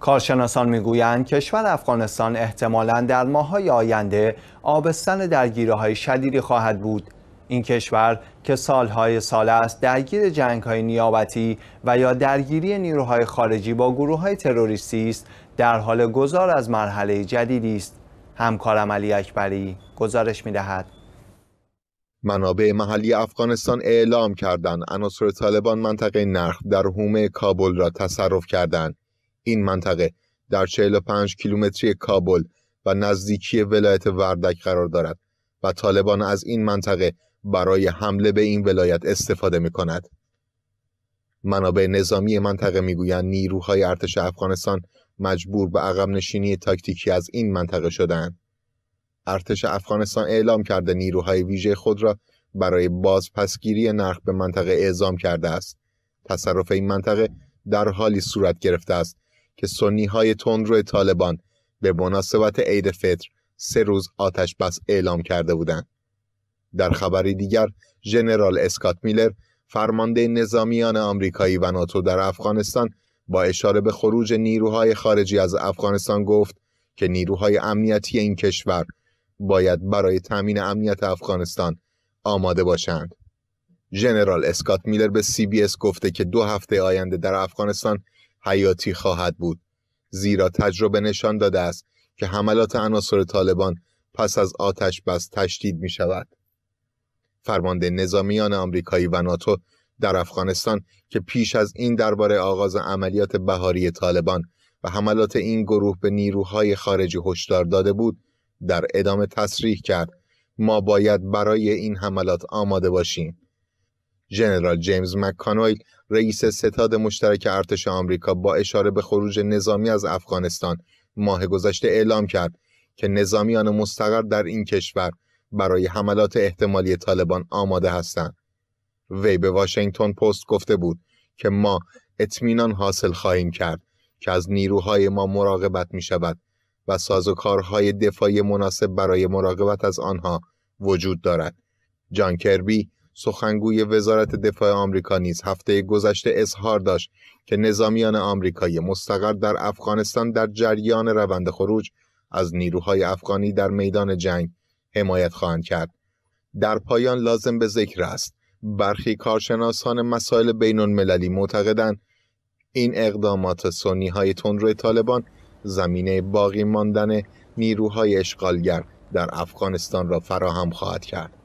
کارشناسان میگویند کشور افغانستان احتمالا در ماههای آینده آبستن درگیره های شدیدی خواهد بود این کشور که سالهای سال است درگیر جنگ های نیابتی و یا درگیری نیروهای خارجی با گروه های تروریستی است در حال گذار از مرحله جدیدی است همکارم علی اکبری گزارش می دهد. منابع محلی افغانستان اعلام کردند عناصر طالبان منطقه نرخ در حومه کابل را تصرف کردند این منطقه در 45 کیلومتری کابل و نزدیکی ولایت وردک قرار دارد و طالبان از این منطقه برای حمله به این ولایت استفاده می کند. منابع نظامی منطقه میگویند نیروهای ارتش افغانستان مجبور به عقب نشینی تاکتیکی از این منطقه شدند. ارتش افغانستان اعلام کرده نیروهای ویژه خود را برای بازپسگیری نرخ به منطقه اعزام کرده است. تصرف این منطقه در حالی صورت گرفته است که سنی های تندرو طالبان به مناسبت عید فطر سه روز آتش بس اعلام کرده بودند. در خبری دیگر ژنرال اسکات میلر فرمانده نظامیان آمریکایی و ناتو در افغانستان با اشاره به خروج نیروهای خارجی از افغانستان گفت که نیروهای امنیتی این کشور باید برای تامین امنیت افغانستان آماده باشند. ژنرال اسکات میلر به سی بی اس گفته که دو هفته آینده در افغانستان حیاتی خواهد بود زیرا تجربه نشان داده است که حملات عناصر طالبان پس از آتش بس تشدید می شود. فرمانده نظامیان آمریکایی و ناتو در افغانستان که پیش از این درباره آغاز عملیات بهاری طالبان و حملات این گروه به نیروهای خارجی هشدار داده بود در ادامه تصریح کرد ما باید برای این حملات آماده باشیم ژنرال جیمز مکانویل رئیس ستاد مشترک ارتش آمریکا با اشاره به خروج نظامی از افغانستان ماه گذشته اعلام کرد که نظامیان مستقر در این کشور برای حملات احتمالی طالبان آماده هستند. وی به واشنگتن پست گفته بود که ما اطمینان حاصل خواهیم کرد که از نیروهای ما مراقبت می شود و سازوکارهای دفاعی مناسب برای مراقبت از آنها وجود دارد. جان کربی سخنگوی وزارت دفاع آمریکا نیز هفته گذشته اظهار داشت که نظامیان آمریکایی مستقر در افغانستان در جریان روند خروج از نیروهای افغانی در میدان جنگ حمایت خواهند کرد. در پایان لازم به ذکر است برخی کارشناسان مسائل بین المللی معتقدند این اقدامات سنی های تندرو طالبان زمینه باقی ماندن نیروهای اشغالگر در افغانستان را فراهم خواهد کرد.